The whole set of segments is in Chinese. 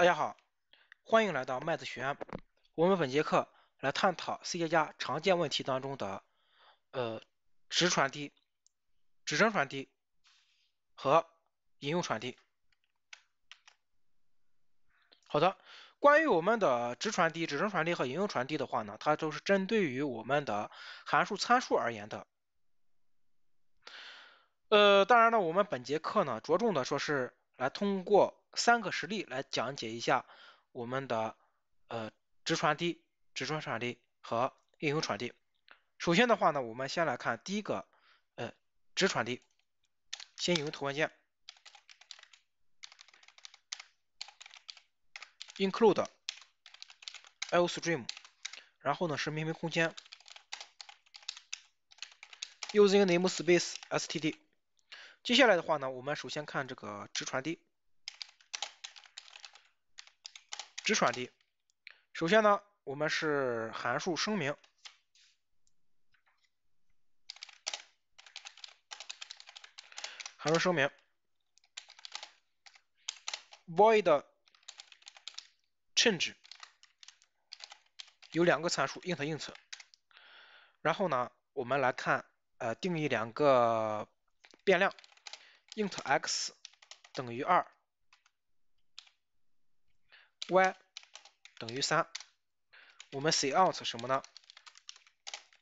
大家好，欢迎来到麦子学院。我们本节课来探讨 C 加加常见问题当中的呃值传递、指针传递和引用传递。好的，关于我们的直传递、指针传递和引用传递的话呢，它都是针对于我们的函数参数而言的。呃，当然了，我们本节课呢着重的说是来通过。三个实例来讲解一下我们的呃直传递、直传传递和应用传递。首先的话呢，我们先来看第一个呃直传递。先用头文件 include i s t r e a m 然后呢是命名空间 using namespace std。接下来的话呢，我们首先看这个直传递。直传递。首先呢，我们是函数声明。函数声明。void change 有两个参数 int int。然后呢，我们来看呃定义两个变量 int x 等于二。y 等于三，我们 s out 什么呢？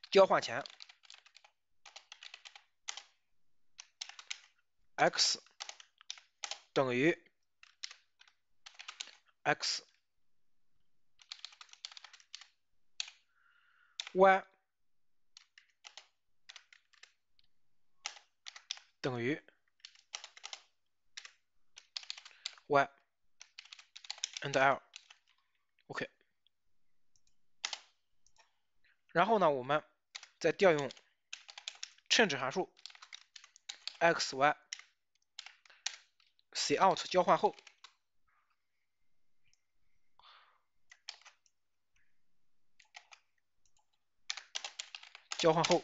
交换前 x 等于 x，y 等于 y。and l，OK，然后呢，我们再调用 change 函数 x y，c out 交换后，交换后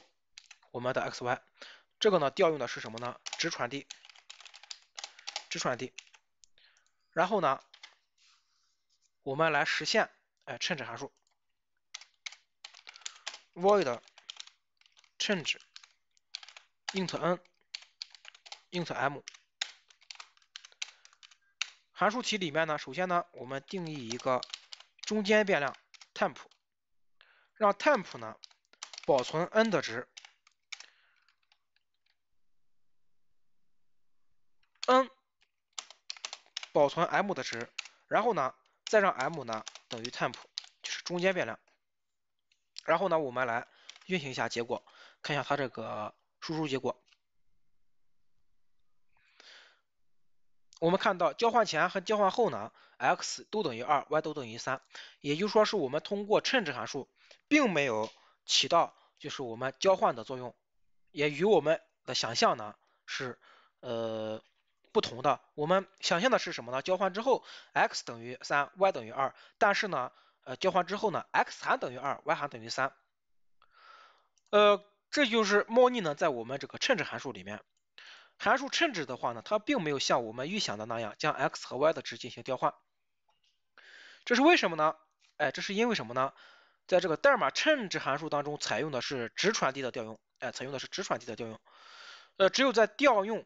我们的 x y，这个呢调用的是什么呢？直传递，直传递，然后呢？我们来实现哎，change 函数。void change int n int m。函数题里面呢，首先呢，我们定义一个中间变量 temp，让 temp 呢保存 n 的值，n 保存 m 的值，然后呢。再让 m 呢等于 temp，就是中间变量。然后呢，我们来运行一下结果，看一下它这个输出结果。我们看到交换前和交换后呢，x 都等于二，y 都等于三。也就是说，是我们通过 change 函数，并没有起到就是我们交换的作用，也与我们的想象呢是呃。不同的，我们想象的是什么呢？交换之后，x 等于三，y 等于二，但是呢，呃，交换之后呢，x 还等于二，y 还等于三，呃，这就是猫腻呢，在我们这个 change 函数里面，函数 change 的话呢，它并没有像我们预想的那样将 x 和 y 的值进行调换，这是为什么呢？哎，这是因为什么呢？在这个代码 change 函数当中，采用的是直传递的调用，哎，采用的是直传递的调用，呃，只有在调用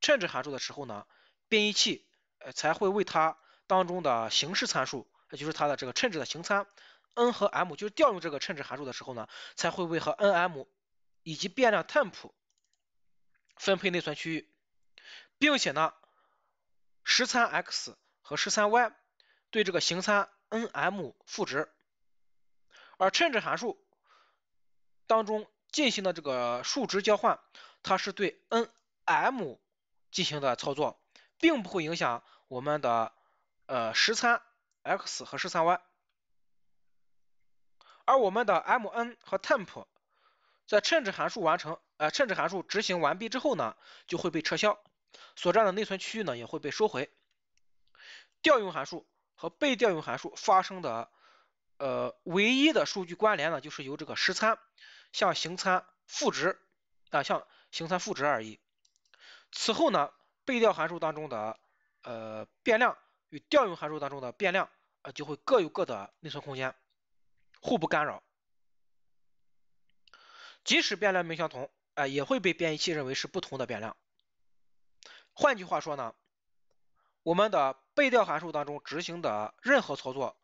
乘积函数的时候呢，编译器呃才会为它当中的形式参数，也就是它的这个乘积的形参 n 和 m，就调用这个乘积函数的时候呢，才会为和 n、m 以及变量 temp 分配内存区域，并且呢实参 x 和实参 y 对这个形参 n、m 赋值，而乘积函数当中进行的这个数值交换，它是对 n、m 进行的操作，并不会影响我们的呃实参 x 和实参 y，而我们的 m、n 和 temp 在称指函数完成，呃称指函数执行完毕之后呢，就会被撤销，所占的内存区域呢也会被收回。调用函数和被调用函数发生的呃唯一的数据关联呢，就是由这个实参向形参赋值啊向形参赋值而已。此后呢，被调函数当中的呃变量与调用函数当中的变量呃就会各有各的内存空间，互不干扰。即使变量名相同，啊，也会被编译器认为是不同的变量。换句话说呢，我们的被调函数当中执行的任何操作，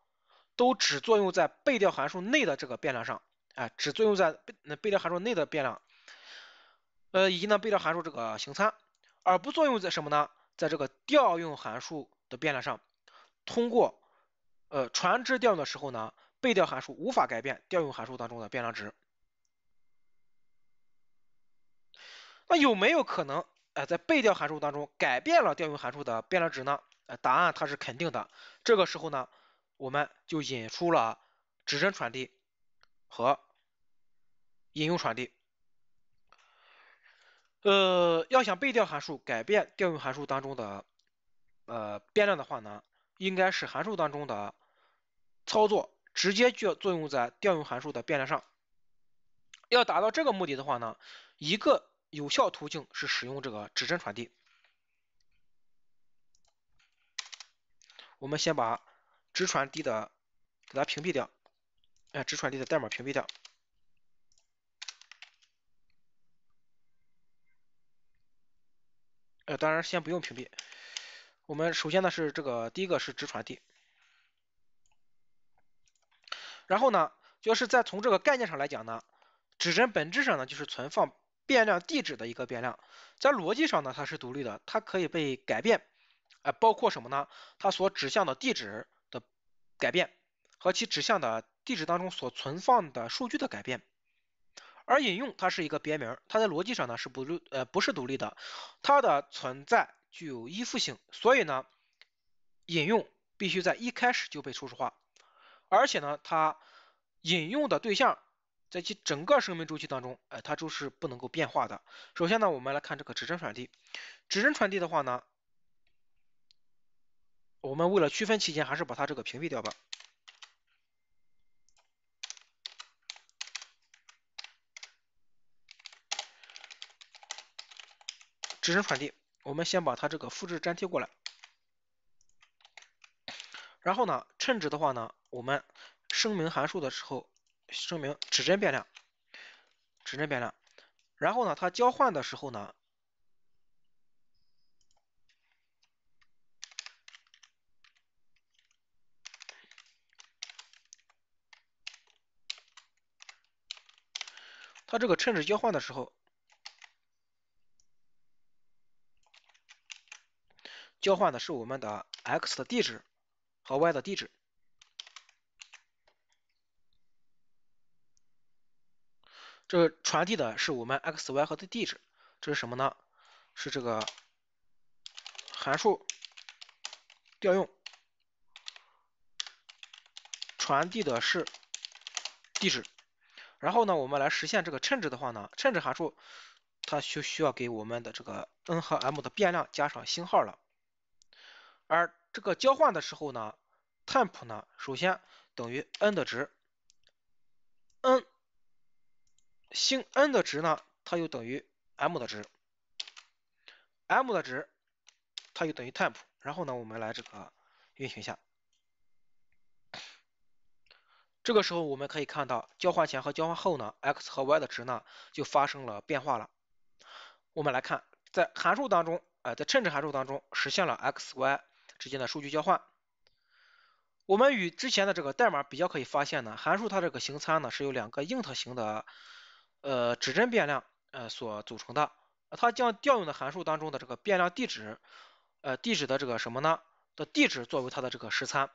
都只作用在被调函数内的这个变量上，啊，只作用在被被调函数内的变量，呃，以及呢被调函数这个形参。而不作用在什么呢？在这个调用函数的变量上。通过呃船只调用的时候呢，被调函数无法改变调用函数当中的变量值。那有没有可能呃，在被调函数当中改变了调用函数的变量值呢？呃答案它是肯定的。这个时候呢我们就引出了指针传递和引用传递。呃，要想被调函数改变调用函数当中的呃变量的话呢，应该是函数当中的操作直接就作用在调用函数的变量上。要达到这个目的的话呢，一个有效途径是使用这个指针传递。我们先把值传递的给它屏蔽掉，哎，值传递的代码屏蔽掉。呃，当然先不用屏蔽。我们首先呢是这个第一个是直传递。然后呢，就是再从这个概念上来讲呢，指针本质上呢就是存放变量地址的一个变量，在逻辑上呢它是独立的，它可以被改变。啊，包括什么呢？它所指向的地址的改变和其指向的地址当中所存放的数据的改变。而引用它是一个别名，它在逻辑上呢是不呃不是独立的，它的存在具有依附性，所以呢引用必须在一开始就被初始化，而且呢它引用的对象在其整个生命周期当中，呃它就是不能够变化的。首先呢我们来看这个指针传递，指针传递的话呢，我们为了区分期间还是把它这个屏蔽掉吧。指针传递，我们先把它这个复制粘贴过来，然后呢，称值的话呢，我们声明函数的时候声明指针变量，指针变量，然后呢，它交换的时候呢，它这个称值交换的时候。交换的是我们的 x 的地址和 y 的地址，这传递的是我们 x、y 和的地址，这是什么呢？是这个函数调用传递的是地址，然后呢，我们来实现这个 change 的话呢，g e 函数它就需要给我们的这个 n 和 m 的变量加上星号了。而这个交换的时候呢，temp 呢首先等于 n 的值，n，新 n 的值呢，它又等于 m 的值，m 的值，它就等于 temp。然后呢，我们来这个运行一下。这个时候我们可以看到，交换前和交换后呢，x 和 y 的值呢就发生了变化了。我们来看，在函数当中，哎，在称值函数当中实现了 x、y。之间的数据交换，我们与之前的这个代码比较，可以发现呢，函数它这个形参呢是由两个 int 型的呃指针变量呃所组成的，它将调用的函数当中的这个变量地址呃地址的这个什么呢的地址作为它的这个实参，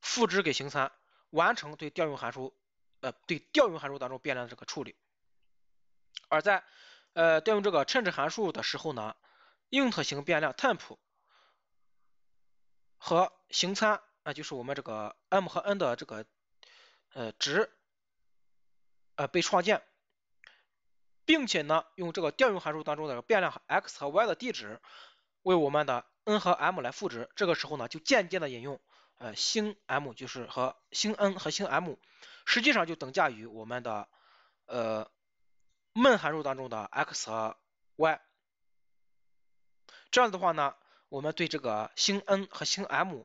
复制给形参，完成对调用函数呃对调用函数当中变量的这个处理，而在呃调用这个 change 函数的时候呢，int 型变量 temp。和形参，啊，就是我们这个 m 和 n 的这个呃值，呃被创建，并且呢，用这个调用函数当中的变量 x 和 y 的地址为我们的 n 和 m 来赋值。这个时候呢，就间接的引用，呃，星 m 就是和星 n 和星 m，实际上就等价于我们的呃 m n 函数当中的 x 和 y。这样子的话呢。我们对这个星 n 和星 m，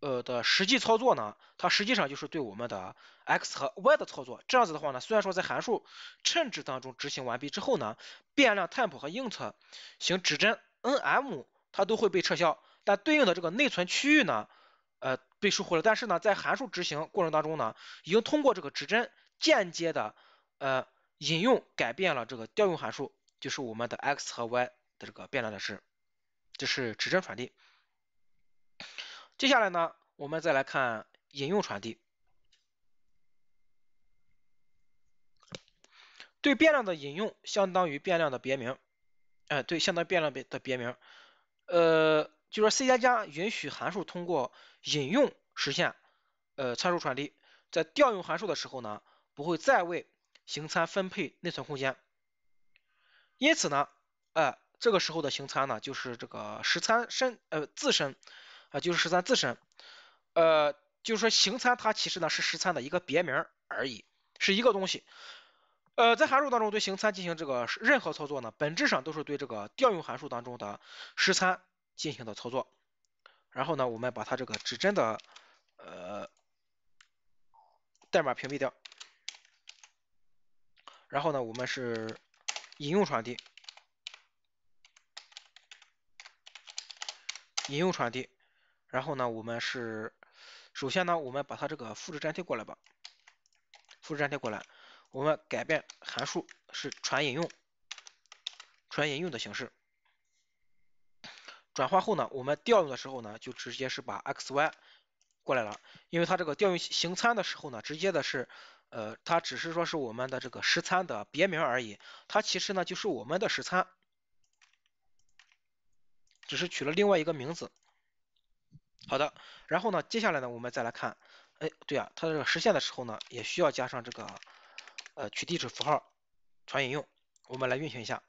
呃的实际操作呢，它实际上就是对我们的 x 和 y 的操作。这样子的话呢，虽然说在函数称 e 当中执行完毕之后呢，变量 temp 和 int 行指针 nm 它都会被撤销，但对应的这个内存区域呢，呃被收忽了。但是呢，在函数执行过程当中呢，已经通过这个指针间接的呃引用改变了这个调用函数，就是我们的 x 和 y 的这个变量的值。这是指针传递。接下来呢，我们再来看引用传递。对变量的引用相当于变量的别名，哎，对，相当于变量的别名。呃，就是 C 加加允许函数通过引用实现呃参数传递，在调用函数的时候呢，不会再为行参分配内存空间。因此呢，哎。这个时候的形参呢，就是这个实参身呃自身啊，就是实参自身，呃，就是说形参它其实呢是实参的一个别名而已，是一个东西。呃，在函数当中对形参进行这个任何操作呢，本质上都是对这个调用函数当中的实参进行的操作。然后呢，我们把它这个指针的呃代码屏蔽掉，然后呢，我们是引用传递。引用传递，然后呢，我们是首先呢，我们把它这个复制粘贴过来吧，复制粘贴过来，我们改变函数是传引用，传引用的形式，转化后呢，我们调用的时候呢，就直接是把 x y 过来了，因为它这个调用行参的时候呢，直接的是，呃，它只是说是我们的这个实参的别名而已，它其实呢就是我们的实参。只是取了另外一个名字。好的，然后呢，接下来呢，我们再来看，哎，对啊，它这个实现的时候呢，也需要加上这个呃取地址符号传引用。我们来运行一下，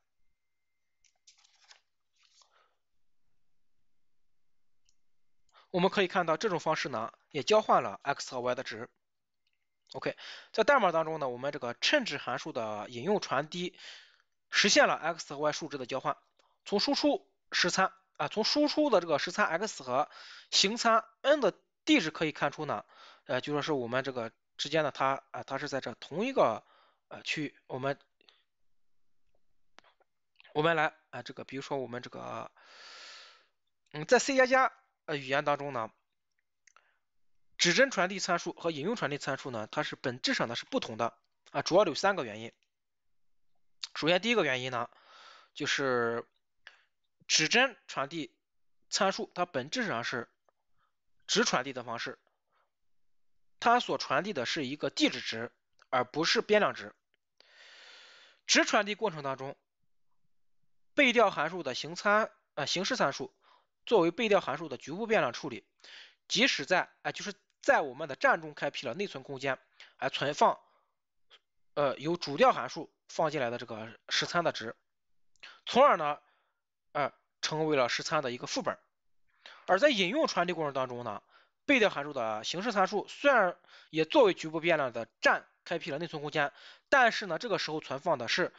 我们可以看到这种方式呢，也交换了 x 和 y 的值。OK，在代码当中呢，我们这个 change 函数的引用传递实现了 x 和 y 数值的交换。从输出实参。啊，从输出的这个实参 x 和行参 n 的地址可以看出呢，呃，就说是我们这个之间的它啊，它是在这同一个呃区域。我们我们来啊，这个比如说我们这个，嗯，在 C 加加呃语言当中呢，指针传递参数和引用传递参数呢，它是本质上呢是不同的啊，主要有三个原因。首先第一个原因呢，就是。指针传递参数，它本质上是值传递的方式，它所传递的是一个地址值，而不是变量值。值传递过程当中，被调函数的形参啊形式参数作为被调函数的局部变量处理，即使在哎就是在我们的站中开辟了内存空间，哎存放呃由主调函数放进来的这个实参的值，从而呢。哎，成为了实参的一个副本，而在引用传递过程当中呢，被调函数的形式参数虽然也作为局部变量的栈开辟了内存空间，但是呢，这个时候存放的是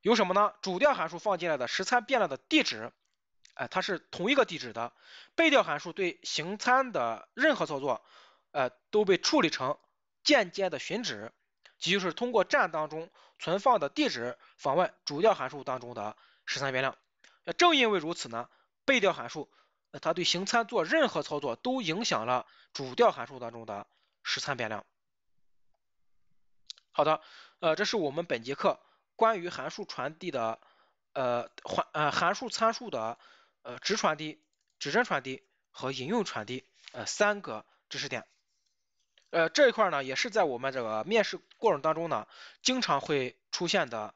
由什么呢？主调函数放进来的实参变量的地址，哎，它是同一个地址的。被调函数对形参的任何操作，呃，都被处理成间接的寻址，就是通过栈当中存放的地址访问主调函数当中的实参变量。正因为如此呢，被调函数，呃，它对行参做任何操作，都影响了主调函数当中的实参变量。好的，呃，这是我们本节课关于函数传递的，呃，函呃函数参数的，呃，值传递、指针传递和引用传递，呃，三个知识点。呃，这一块呢，也是在我们这个面试过程当中呢，经常会出现的，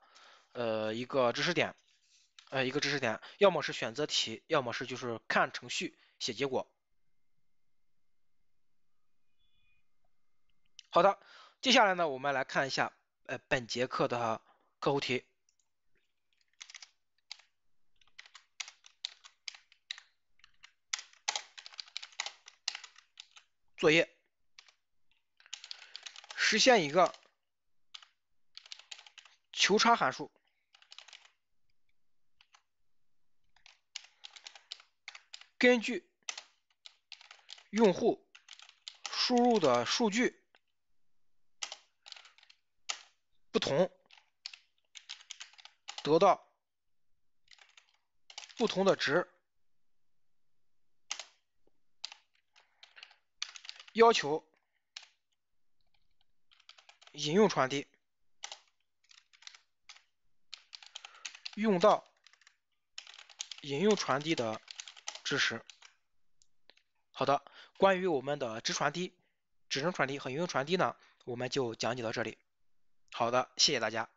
呃，一个知识点。呃，一个知识点，要么是选择题，要么是就是看程序写结果。好的，接下来呢，我们来看一下呃本节课的课后题作业，实现一个求差函数。根据用户输入的数据不同，得到不同的值，要求引用传递，用到引用传递的。知识。好的，关于我们的直传递、指针传递和引用传递呢，我们就讲解到这里。好的，谢谢大家。